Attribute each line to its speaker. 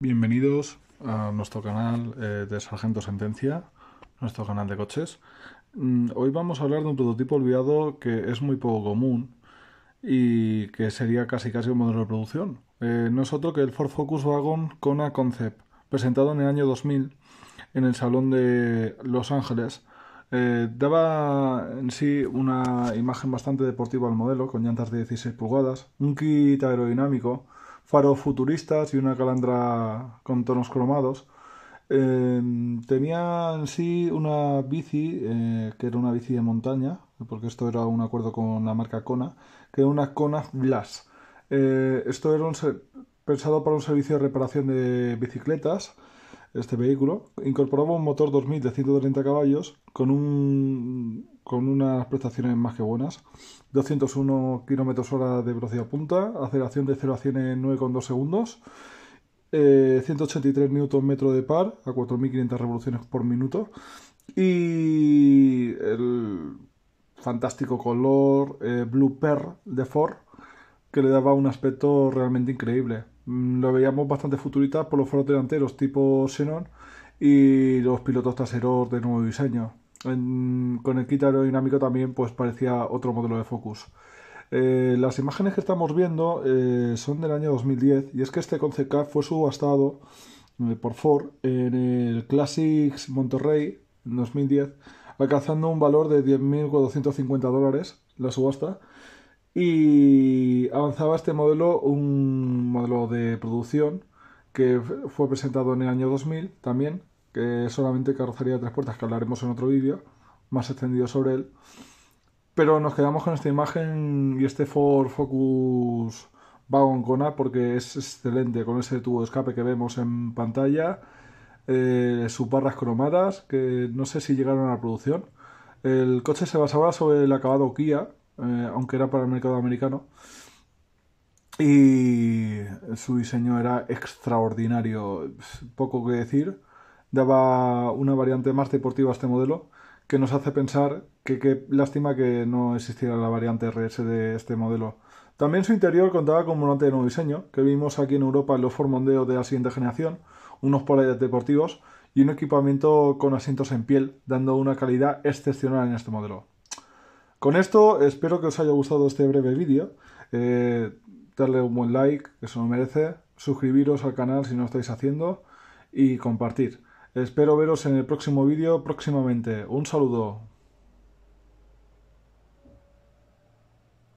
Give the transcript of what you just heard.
Speaker 1: Bienvenidos a nuestro canal eh, de Sargento Sentencia, nuestro canal de coches. Mm, hoy vamos a hablar de un prototipo olvidado que es muy poco común y que sería casi casi un modelo de producción. Eh, no es otro que el Ford Focus Wagon Kona Concept, presentado en el año 2000 en el Salón de Los Ángeles. Eh, daba en sí una imagen bastante deportiva al modelo, con llantas de 16 pulgadas, un kit aerodinámico faros futuristas y una calandra con tonos cromados. Eh, tenía en sí una bici, eh, que era una bici de montaña, porque esto era un acuerdo con la marca Kona, que era una Kona Blast. Eh, esto era un pensado para un servicio de reparación de bicicletas este vehículo. Incorporaba un motor 2000 de 130 caballos con, un, con unas prestaciones más que buenas. 201 km hora de velocidad punta, aceleración de 0 a 100 en 9,2 segundos, eh, 183 Nm de par a 4.500 revoluciones por minuto y el fantástico color eh, Blue Pearl de Ford que le daba un aspecto realmente increíble. Mm, lo veíamos bastante futurista por los foros delanteros tipo Xenon y los pilotos traseros de nuevo diseño. con el kit aerodinámico también pues parecía otro modelo de Focus. Eh, las imágenes que estamos viendo eh, son del año 2010 y es que este Concept fue subastado eh, por Ford en el Classics Monterrey 2010 alcanzando un valor de 10.450 dólares la subasta y avanzaba este modelo, un modelo de producción que fue presentado en el año 2000 también, que solamente carrocería de tres puertas, que hablaremos en otro vídeo más extendido sobre él. Pero nos quedamos con esta imagen y este Ford Focus Wagon Kona porque es excelente con ese tubo de escape que vemos en pantalla, eh, sus barras cromadas, que no sé si llegaron a la producción. El coche se basaba sobre el acabado Kia, eh, aunque era para el mercado americano y su diseño era extraordinario, pues, poco que decir. Daba una variante más deportiva a este modelo que nos hace pensar que qué lástima que no existiera la variante RS de este modelo. También su interior contaba con un volante de nuevo diseño, que vimos aquí en Europa en los Ford de la siguiente generación, unos polares deportivos y un equipamiento con asientos en piel, dando una calidad excepcional en este modelo. Con esto espero que os haya gustado este breve vídeo. Eh, darle un buen like, que eso lo merece, suscribiros al canal si no estáis haciendo y compartir. Espero veros en el próximo vídeo próximamente. Un saludo.